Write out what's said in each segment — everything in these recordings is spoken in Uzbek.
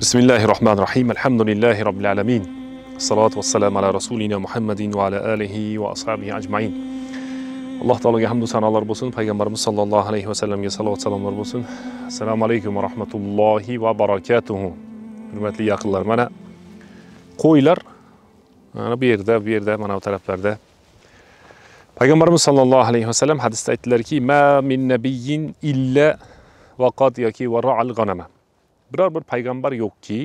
بسم الله الرحمن الرحيم الحمد لله رب العالمين الصلاة والسلام على رسولنا محمد وعلى آله وأصحابه أجمعين الله تعالى يحمد سنة الله ربوسن صلى الله عليه وسلم يسال وسلم السلام عليكم ورحمة الله وبركاته رمات لي أقل الله قويلر أنا بير بيرده بير من أو طرف بير پیغمبر صلی الله صلى الله عليه وسلم حدثت لركي ما من نبي الا وقد یکی ورع الغنمه biror bir payg'ambar yo'qki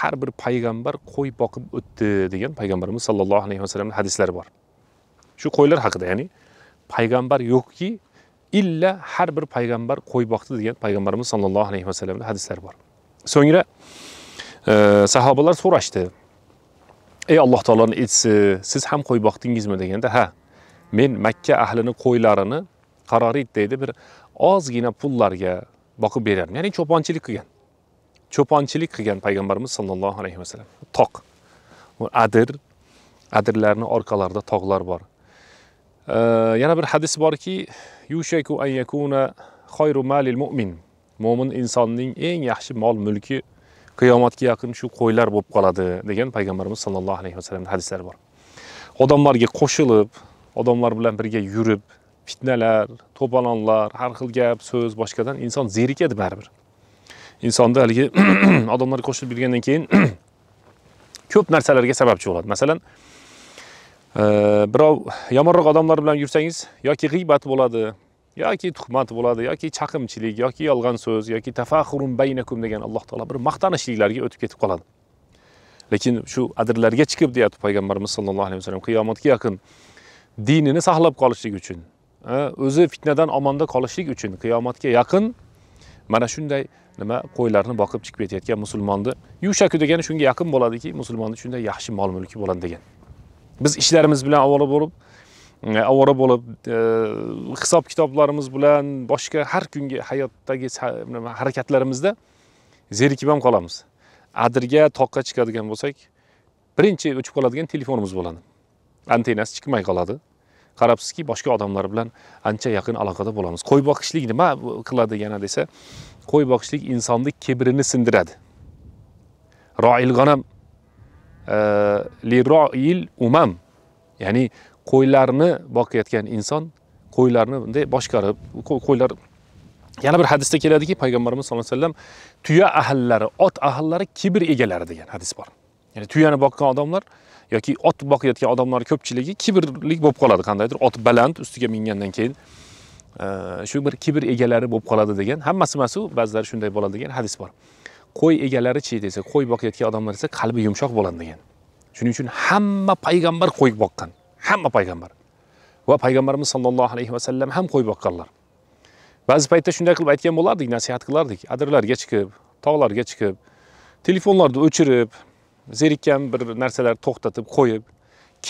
har bir payg'ambar qo'y boqib o'tdi degan payg'ambarimiz sollallohu alayhi vasallamni hadislari bor shu qo'ylar haqida ya'ni payg'ambar yo'qki illa har bir payg'ambar qo'y boqdi degan payg'ambarimiz sollallohu alayhi vasallamni hadislari bor so'ngra e, sahobalar so'rashdi ey alloh taoloni elchisi siz ham qo'y boqdingizmi deganda ha men makka ahlini qo'ylarini qarorit deydi bir ozgina pullarga boqib berardim ya'ni cho'ponchilik qilgan cho'ponchilik qilgan payg'ambarimiz sollallohu alayhi vasallam toq adir adirlarni orqalarida tog'lar bor yana bir hadis borki yushaku an yakuna xoyru malil mu'min mo'min insonning eng yaxshi mol mulki qiyomatga yaqin shu qo'ylar bo'lib qoladi degan payg'ambarimiz sollallohu alayhi vasallam hadislari bor odamlarga qo'shilib odamlar bilan birga yurib fitnalar to'polonlar har xil gap so'z boshqadan inson zerikadi baribir insonda haligi odamlar qo'shilib yurgandan keyin ko'p narsalarga sababchi bo'ladi masalan e, birov yomonroq odamlar bilan yursangiz yoki g'iybat bo'ladi yoki tuhmat bo'ladi yoki chaqimchilik yoki yolg'on so'z yoki tafaxurun baynakum degan alloh taolo bir maqtanishliklarga o'tib ketib qoladi lekin shu adirlarga chiqib deyapti payg'ambarimiz sollallohu alayhi vasallam qiyomatga yaqin dinini saqlab qolishlik uchun o'zi e, fitnadan omonda qolishlik uchun qiyomatga yaqin mana shunday nima qo'ylarni boqib chiqib ketayotgan musulmonni yushaku degani shunga yaqin bo'ladiki musulmonni shunday yaxshi mol mulki bo'ladi degan biz ishlarimiz bilan ovora bo'lib e, ovora bo'lib e, hisob kitoblarimiz bilan boshqa har kungi hayotdagi harakatlarimizda zerikib ham qolamiz adirga toqqa chiqadigan bo'lsak birinchi o'chib qoladigan telefonimiz bo'ladi antennasi chiqmay qoladi qarabsizki boshqa odamlar bilan ancha yaqin aloqada bo'lamiz qo'y boqishlik nima qiladi yana desa qo'y boqishlik insonni kibrini sindiradi roilgonam liroil e, umam ya'ni qo'ylarni boqayotgan inson qo'ylarni bunday boshqarib qo'ylar yana bir hadisda keladiki payg'ambarimiz sallallohu alayhi vasallam tuya ahllari ot ahllari kibr egalari degan hadis bor ya'ni tuyani boqqan odamlar yoki ot boqayotgan odamlar ko'pchiligi kibrlik bo'lib qoladi qandaydir ot baland ustiga mingandan keyin e, shu bir kibr egalari bo'lib qoladi degan hammasi emas u ba'zilari shunday bo'ladi degan hadis bor qo'y egalarichi desa qo'y boqayotgan odamlar esa qalbi yumshoq bo'ladi degan shuning uchun hamma payg'ambar qo'y boqqan hamma payg'ambar va payg'ambarimiz sollallohu alayhi vasallam ham qo'y boqqanlar ba'zi paytda shunday qilib aytgan bo'lardik nasihat qilardik adirlarga chiqib tog'larga chiqib telefonlarni o'chirib zerikkan bir narsalarni to'xtatib qo'yib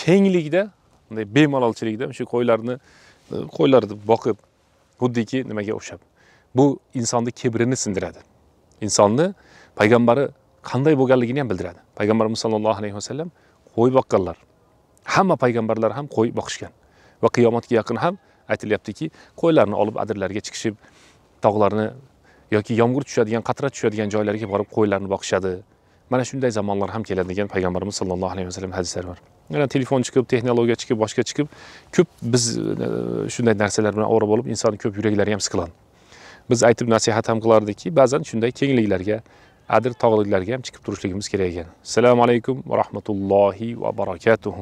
kenglikda bunday bemalolchilikda o'sha qo'ylarni e, qo'ylarni boqib xuddiki nimaga o'xshab bu insonni kibrini sindiradi insonni payg'ambari qanday bo'lganligini ham bildiradi payg'ambarimiz sollallohu alayhi vasallam qo'y boqqanlar hamma payg'ambarlar ham qo'y boqishgan va qiyomatga yaqin ham aytilyaptiki qo'ylarni olib adirlarga chiqishib tog'larni yoki yomg'ir tushadigan qatra tushadigan joylarga borib qo'ylarni boqishadi mana shunday zamonlar ham keladi degan payg'ambarimiz sollallohu alayhi vasallam hadislari bor yana telefon chiqib texnologiya chiqib boshqa chiqib ko'p biz e, shunday narsalar bilan ovora bo'lib insonni ko'p yuraklari ham siqiladi biz aytib nasihat ham qilardikki ba'zan shunday kengliklarga adir tog'liklarga ham chiqib turishligimiz kerak ekan assalomu alaykum va rahmatullohi va barakatuh